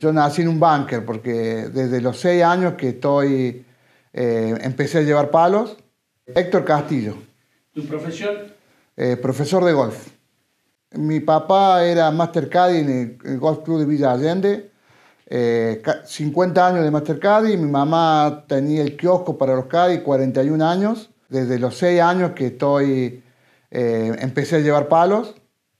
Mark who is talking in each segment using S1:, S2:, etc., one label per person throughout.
S1: Yo nací en un búnker porque desde los seis años que estoy, eh, empecé a llevar palos. Héctor Castillo. ¿Tu profesión? Eh, profesor de golf. Mi papá era Master Caddy en el, Golf Club de Villa Allende. 50 eh, años de Master Caddy. Mi mamá tenía el kiosco para los Caddy, 41 años. Desde los seis años que estoy, empecé a llevar palos,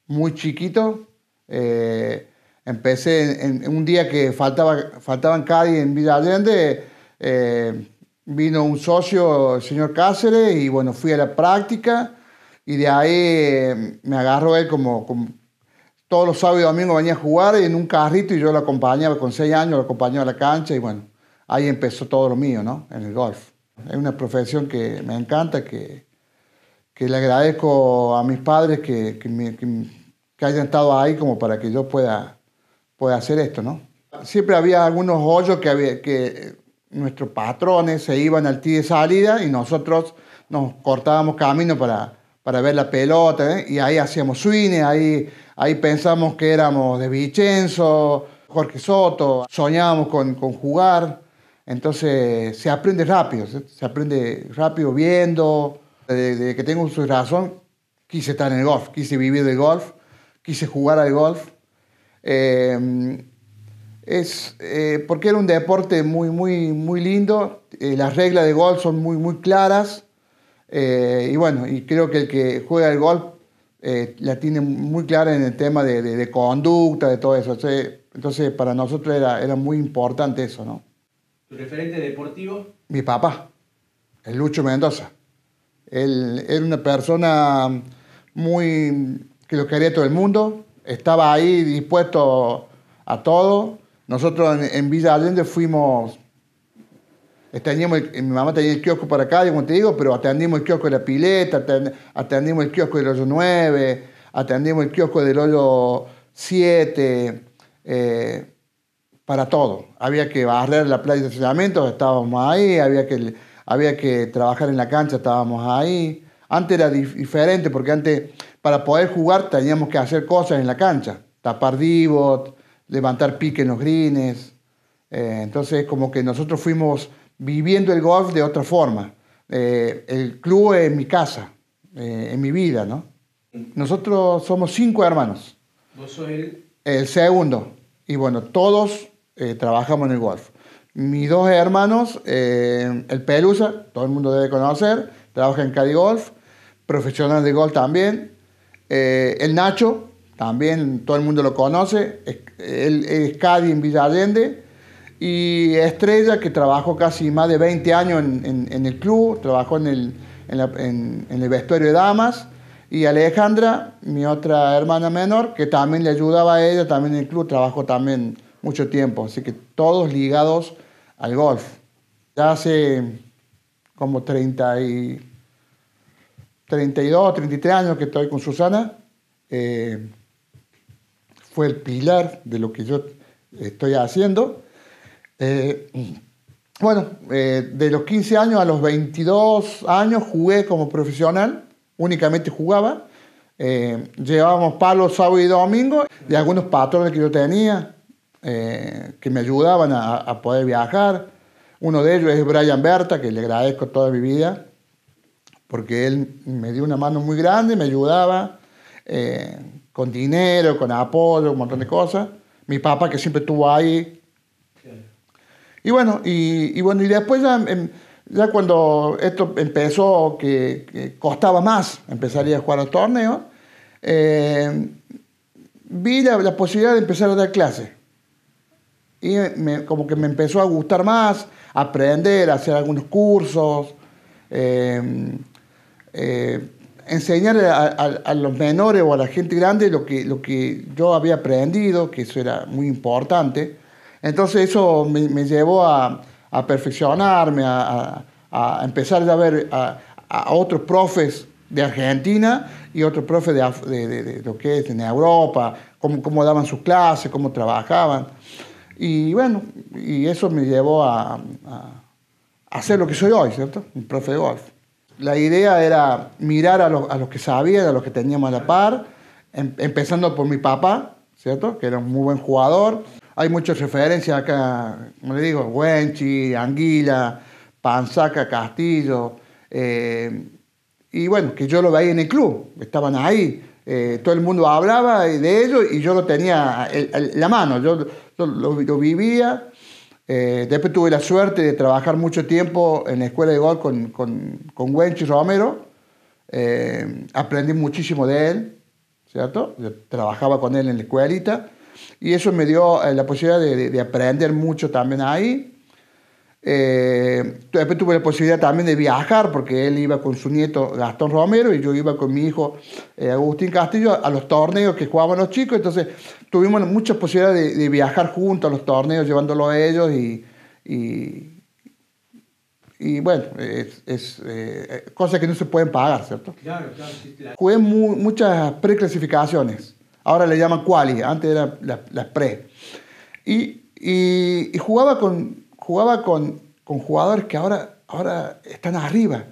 S1: muy chiquito. Eh, Empecé en, un día que faltaba, faltaban Cádiz en Villa Allende, eh, vino un socio, el señor Cáceres, y bueno, fui a la práctica y de ahí eh, me agarró él como, como todos los sábados y domingos venía a jugar en un carrito y yo lo acompañaba con seis años, lo acompañaba a la cancha y bueno, ahí empezó todo lo mío, ¿no? En el golf. Es una profesión que me encanta, que, que le agradezco a mis padres que, me, que, que hayan estado ahí como para que yo pueda puede hacer esto, ¿no? Siempre había algunos hoyos que, que eh, nuestros patrones se iban al tee de salida y nosotros nos cortábamos camino para, para ver la pelota, ¿eh? y ahí hacíamos swine, ahí, ahí pensamos que éramos de Vicenzo, Jorge Soto, soñábamos con, jugar, entonces se aprende rápido, se aprende rápido viendo, desde que tengo su razón, quise estar en el golf, quise vivir del golf, quise jugar al golf, Em, es eh, porque era un deporte muy, muy, muy lindo. Eh, las reglas de golf son muy, muy claras. Eh, y bueno, y creo que el que juega el golf la tiene muy clara en el tema de, de, de conducta, de todo eso. Entonces, para nosotros era, era muy importante eso, ¿no? ¿Tu referente deportivo? Mi papá, el Lucho Mendoza. Él era una persona muy que lo quería todo el mundo, estaba ahí dispuesto a todo. Nosotros en, Villa Allende fuimos, este, mi mamá tenía el kiosco para acá, como te digo, pero atendimos el kiosco de la pileta, atendimos el kiosco del hoyo 9, atendimos el kiosco del hoyo 7, eh, para todo. Había que barrer la playa de estacionamiento, estábamos ahí, había que, había que trabajar en la cancha, estábamos ahí. Antes era diferente porque antes para poder jugar teníamos que hacer cosas en la cancha, tapar divot, levantar pique en los greens. Eh, entonces, como que nosotros fuimos viviendo el golf de otra forma. Eh, el club es mi casa, en eh, mi vida, ¿no? Nosotros somos cinco hermanos. ¿Vos sos el? El segundo. Y bueno, todos trabajamos en el golf. Mis dos hermanos, el Pelusa, todo el mundo debe conocer, trabaja en Cali Golf, profesional de golf también, eh, el Nacho, también todo el mundo lo conoce, es, él en Villa Allende. Y Estrella, que trabajó casi más de 20 años en, el club, trabajó en el, en, el vestuario de damas. Y Alejandra, mi otra hermana menor, que también le ayudaba a ella, también en el club, trabajó también mucho tiempo. Así que todos ligados al golf. Ya hace como 30 y 32, 33 años que estoy con Susana, eh, fue el pilar de lo que yo estoy haciendo. Eh, bueno, eh, de los 15 años a los 22 años jugué como profesional, únicamente jugaba. llevábamos palos sábado y domingo de algunos patrones que yo tenía que me ayudaban a, a poder viajar. Uno de ellos es Brian Berta, que le agradezco toda mi vida, porque él me dio una mano muy grande, me ayudaba eh, con dinero, con apoyo, un montón de cosas. Mi papá que siempre estuvo ahí. Y bueno, y, bueno, y después em, ya, cuando esto empezó, que, costaba más, empezaría a jugar a torneos, eh, vi la, posibilidad de empezar a dar clases. Y como que me empezó a gustar más, aprender, hacer algunos cursos. Eh, eh, enseñarle a, los menores o a la gente grande lo que, lo que yo había aprendido, que eso era muy importante. Entonces eso me, llevó a, perfeccionarme, a, empezar a ver a, otros profes de Argentina y otros profes de, de, lo que es en Europa, cómo, cómo daban sus clases, cómo trabajaban. Y bueno, y eso me llevó a, a hacer lo que soy hoy, ¿cierto? Un profe de golf la idea era mirar a los, que sabían, a los que teníamos a la par, em, empezando por mi papá, ¿cierto? Que era un muy buen jugador. Hay muchas referencias acá, como le digo, Wenchi, Anguila, Panzaca, Castillo. Eh, y bueno, que yo lo veía en el club, estaban ahí. Eh, todo el mundo hablaba de ellos y yo lo tenía en la mano, yo, lo, vivía eh, después tuve la suerte de trabajar mucho tiempo en la escuela de golf con, con, con Romero. Eh, aprendí muchísimo de él, ¿cierto? trabajaba con él en la escuelita y eso me dio eh, la posibilidad de aprender mucho también ahí. Eh, después tuve la posibilidad también de viajar, porque él iba con su nieto Gastón Romero y yo iba con mi hijo eh, Agustín Castillo a los torneos que jugaban los chicos. Entonces tuvimos muchas posibilidades de, viajar juntos a los torneos, llevándolo a ellos y, y, bueno, es, es eh, que no se pueden pagar, ¿cierto? Claro, Jugué muchas preclasificaciones, ahora le llaman quali, antes eran las la pre. y jugaba con jugaba con, con jugadores que ahora, ahora están arriba.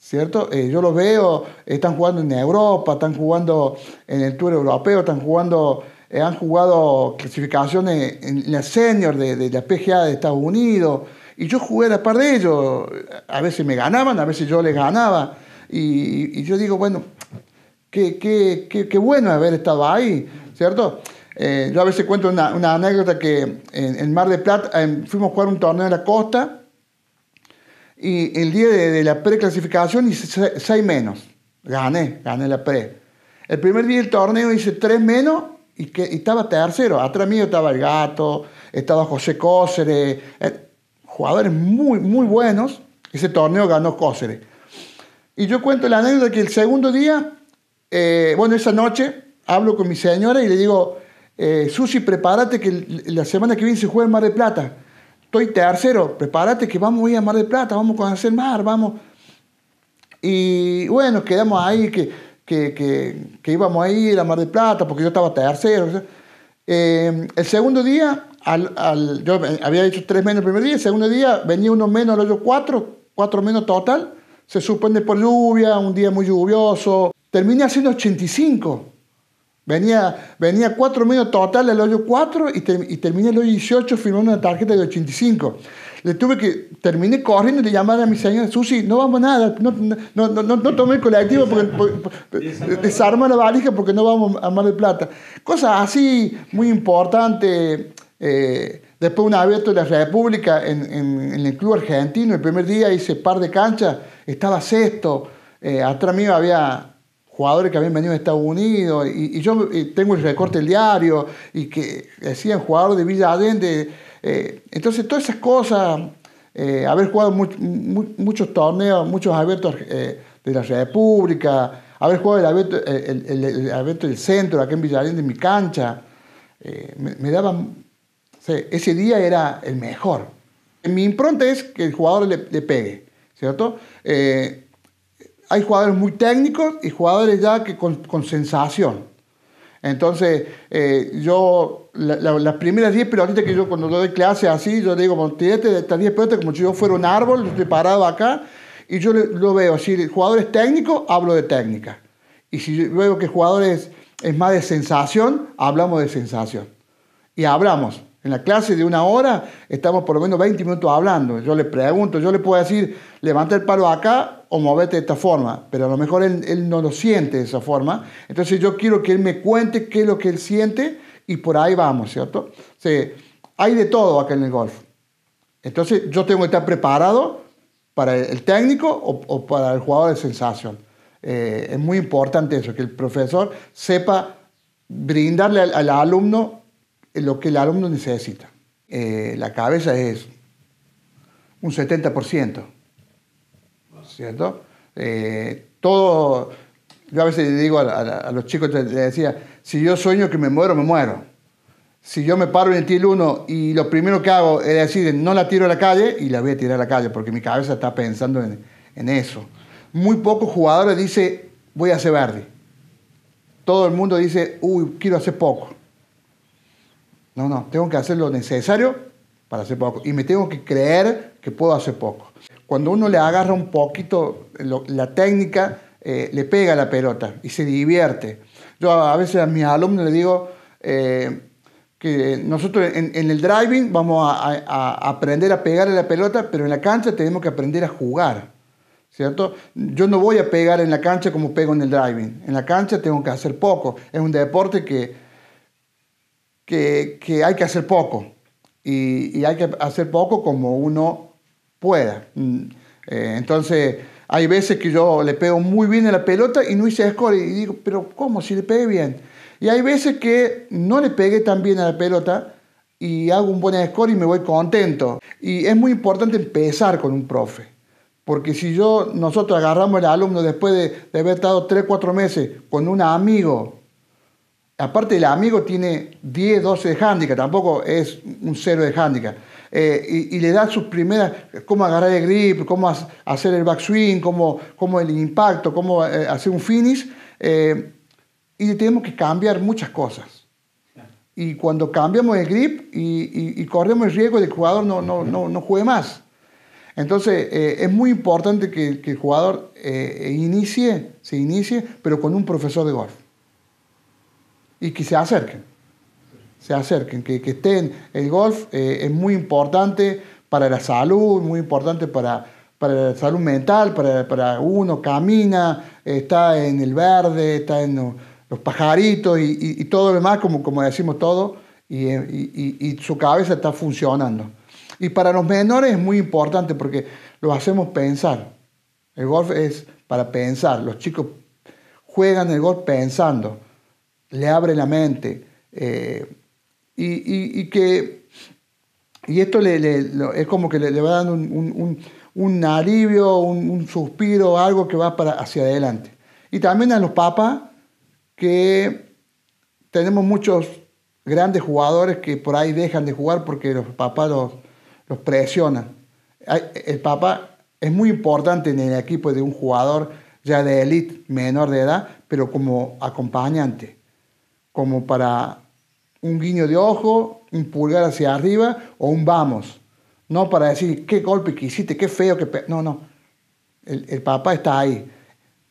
S1: ¿cierto? Eh, yo los veo, están jugando en Europa, están jugando en el Tour Europeo, están jugando, eh, han jugado clasificaciones en la senior de, de, la PGA de Estados Unidos, y yo jugué a la par de ellos, a veces me ganaban, a veces yo les ganaba, y, yo digo, bueno, qué, qué, qué bueno haber estado ahí, ¿cierto? Eh, yo a veces cuento una, anécdota que en, Mar de Plata em, fuimos a jugar un torneo en la costa y el día de, la preclasificación hice seis menos. Gané, gané la pre. El primer día del torneo hice tres menos y, estaba tercero. Atrás mío estaba el gato, estaba José Cóceres, eh, jugadores muy, muy buenos. Ese torneo ganó Cóceres. Y yo cuento la anécdota que el segundo día, eh, bueno, esa noche hablo con mi señora y le digo, eh, Susi, prepárate que la semana que viene se juega en Mar de Plata. Estoy tercero, prepárate que vamos a ir a Mar de Plata, vamos a conocer el mar, vamos. Y bueno, quedamos ahí, que, que, que, íbamos a ir a Mar de Plata, porque yo estaba tercero. Eh, el segundo día, al, yo había hecho tres menos el primer día, el segundo día venía uno menos al hoyo cuatro, cuatro menos total. Se suspende por lluvia, un día muy lluvioso. Terminé haciendo 85. Venía, venía 4 medio total el hoyo 4 y, terminé el hoyo 18 firmando una tarjeta de 85. Le tuve que, terminé corriendo de llamar a mi señora Susi, no vamos nada, no, no, tomé el colectivo, porque, desarma la valija porque no vamos a Mar del Plata. Cosas así muy importante eh, después un abierto de la República en, el club argentino, el primer día hice par de canchas, estaba sexto, eh, atrás mío había jugadores que habían venido de Estados Unidos, y, yo eh, tengo el recorte del diario, y que decían jugadores de Villa Allende. Eh, entonces, todas esas cosas, eh, haber jugado muchos torneos, muchos abiertos de la República, haber jugado el abierto, el, el, abierto del centro, aquí en Villa Allende, en mi cancha, me, daban ese día era el mejor. Mi impronta es que el jugador le, pegue, ¿cierto? hay jugadores muy técnicos y jugadores ya que con, sensación. Entonces, eh, yo, las primeras 10 pelotitas que yo cuando doy clase así, yo digo, bueno, de estas 10 pelotas como si yo fuera un árbol, yo estoy parado acá, y yo lo veo, si es técnico, hablo de técnica. Y si veo que el jugadores es más de sensación, hablamos de sensación. Y hablamos. En la clase de una hora estamos por lo menos 20 minutos hablando. Yo le pregunto, yo le puedo decir, levanta el palo acá o móvete de esta forma, pero a lo mejor él, no lo siente de esa forma. Entonces yo quiero que él me cuente qué es lo que él siente y por ahí vamos, ¿cierto? O hay de todo acá en el golf. Entonces yo tengo que estar preparado para el técnico o, para el jugador de sensación. Eh, es muy importante eso, que el profesor sepa brindarle al alumno eh, lo que el alumno necesita. Eh, la cabeza es un 70%, ¿cierto? Eh, todo, yo a veces digo a, los chicos, les decía, si yo sueño que me muero, me muero. Si yo me paro en el TIL 1 y lo primero que hago es decir, no la tiro a la calle, y la voy a tirar a la calle, porque mi cabeza está pensando en, en eso. Muy pocos jugadores dicen, voy a hacer verde. Todo el mundo dice, uy, quiero hacer poco. No, no, tengo que hacer lo necesario para hacer poco. Y me tengo que creer que puedo hacer poco. Cuando uno le agarra un poquito la técnica, eh, le pega la pelota y se divierte. Yo a veces a mis alumnos les digo eh, que nosotros en, el driving vamos a, aprender a pegar la pelota, pero en la cancha tenemos que aprender a jugar. ¿cierto? Yo no voy a pegar en la cancha como pego en el driving. En la cancha tengo que hacer poco. Es un deporte que que, hay que hacer poco y, hay que hacer poco como uno pueda. Mm. Eh, entonces, hay veces que yo le pego muy bien a la pelota y no hice score y digo, pero ¿cómo si le pegué bien? Y hay veces que no le pegué tan bien a la pelota y hago un buen score y me voy contento. Y es muy importante empezar con un profe. Porque si yo, nosotros agarramos al alumno después de, de haber estado 3, 4 meses con un amigo aparte el amigo tiene 10, 12 de handicap, tampoco es un cero de handicap. Eh, y, le da sus primeras, cómo agarrar el grip, cómo hacer el backswing, cómo, el impacto, cómo eh, hacer un finish. Eh, y tenemos que cambiar muchas cosas. Y cuando cambiamos el grip y, corremos el riesgo de que el jugador no, no, no, juegue más. Entonces, eh, es muy importante que, que el jugador inicie, se inicie, pero con un profesor de golf y que se acerquen, se acerquen, que, estén. El golf eh, es muy importante para la salud, muy importante para, la salud mental, para, para, uno camina, está en el verde, está en los pajaritos y, todo lo demás, como, como decimos todo, y, y, su cabeza está funcionando. Y para los menores es muy importante porque los hacemos pensar. El golf es para pensar, los chicos juegan el golf pensando le abre la mente. Eh, y, que y esto es como que le, va dando un, un, alivio, un, suspiro, algo que va para hacia adelante. Y también a los papas, que tenemos muchos grandes jugadores que por ahí dejan de jugar porque los papás los, los presionan. El papá es muy importante en el equipo de un jugador ya de élite menor de edad, pero como acompañante como para un guiño de ojo, un pulgar hacia arriba o un vamos. No para decir qué golpe que hiciste, qué feo, que No, no. El, el papá está ahí.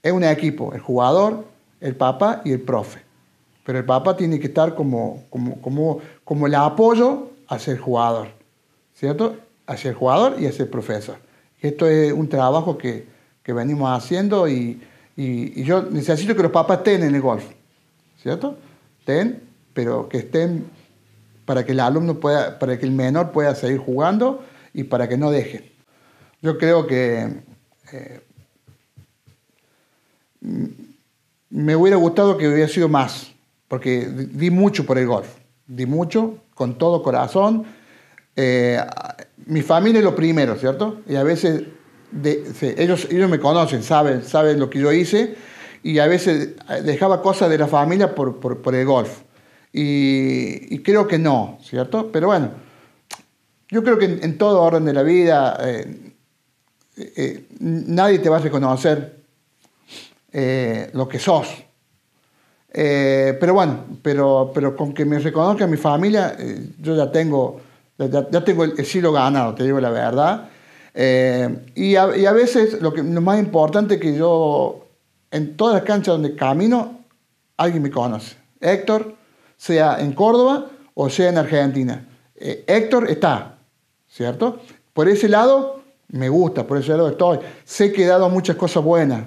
S1: Es un equipo, el jugador, el papá y el profe. Pero el papá tiene que estar como, el apoyo hacia el jugador, ¿cierto? Hacia el jugador y hacia el profesor. Esto es un trabajo que, venimos haciendo y, yo necesito que los papás estén en el golf, ¿cierto? estén, pero que estén para que el alumno pueda, para que el menor pueda seguir jugando y para que no deje. Yo creo que eh, me hubiera gustado que hubiera sido más, porque di mucho por el golf, di mucho, con todo corazón. Eh, mi familia es lo primero, ¿cierto? Y a veces ellos, ellos me conocen, saben, saben lo que yo hice y a veces dejaba cosas de la familia por, por, por el golf. Y, creo que no, ¿cierto? Pero bueno, yo creo que en, todo orden de la vida eh, eh, nadie te va a reconocer eh, lo que sos. pero bueno, pero, pero con que me reconozca mi familia, yo ya tengo, ya, tengo el, el siglo ganado, te digo la verdad. Y a, y, a, veces lo, que, lo más importante que yo en todas las canchas donde camino, alguien me conoce. Héctor, sea en Córdoba o sea en Argentina. Eh, Héctor está, ¿cierto? Por ese lado, me gusta, por ese lado estoy. Sé que he dado muchas cosas buenas.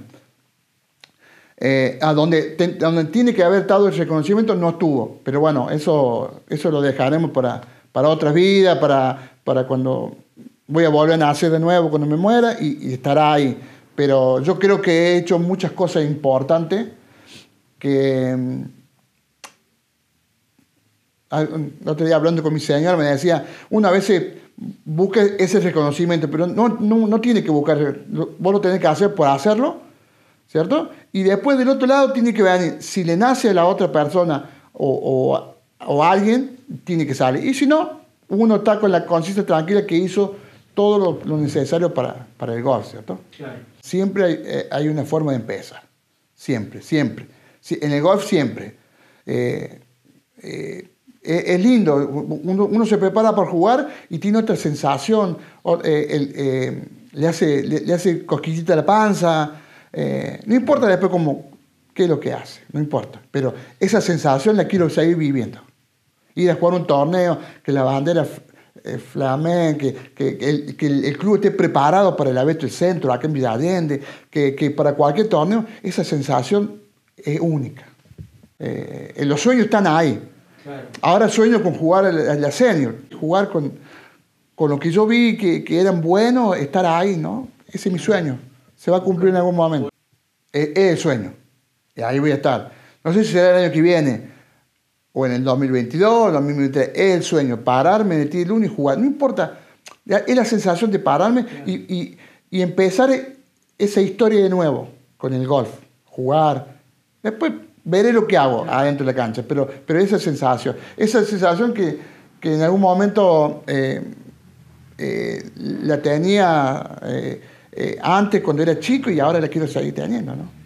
S1: Eh, a donde, donde, tiene que haber dado el reconocimiento no estuvo. Pero bueno, eso, eso lo dejaremos para, para otras vidas, para, para cuando voy a volver a nacer de nuevo, cuando me muera, y, y estará ahí pero yo creo que he hecho muchas cosas importantes que mm, el otro día hablando con mi señor me decía, una vez busque ese reconocimiento, pero no, no, no, tiene que buscar, vos lo tenés que hacer por hacerlo, ¿cierto? Y después del otro lado tiene que ver si le nace a la otra persona o, o, o alguien, tiene que salir. Y si no, uno está con la conciencia tranquila que hizo todo lo, necesario para, para, el golf, ¿cierto? Siempre eh, hay, una forma de empezar. Siempre, siempre. En el golf siempre. Eh, eh, e-, es lindo, uno, se prepara para jugar y tiene otra sensación, le, hace, le, hace cosquillita la panza, no importa después cómo, qué es lo que hace, no importa, pero esa sensación la quiero seguir viviendo. Ir a jugar un torneo, que la bandera eh, Flamengo, que, que, el, que, el, club esté preparado para el el Centro, acá en Villa Allende, que, para cualquier torneo, esa sensación es única. Eh, eh, los sueños están ahí. Ahora sueño con jugar a la senior, jugar con, con lo que yo vi que, eran buenos, estar ahí, ¿no? Ese es mi sueño. Se va a cumplir en algún momento. es el sueño. Y ahí voy a estar. No sé si será el año que viene, o en el 2022, 2023, es el sueño, pararme de ti el lunes y jugar, no importa, es la sensación de pararme y, empezar e, esa historia de nuevo con el golf, jugar, después veré lo que hago adentro de la cancha, pero, pero esa sensación, esa sensación que, que en algún momento eh, eh, la tenía eh, antes cuando era chico y ahora la quiero seguir teniendo, ¿no?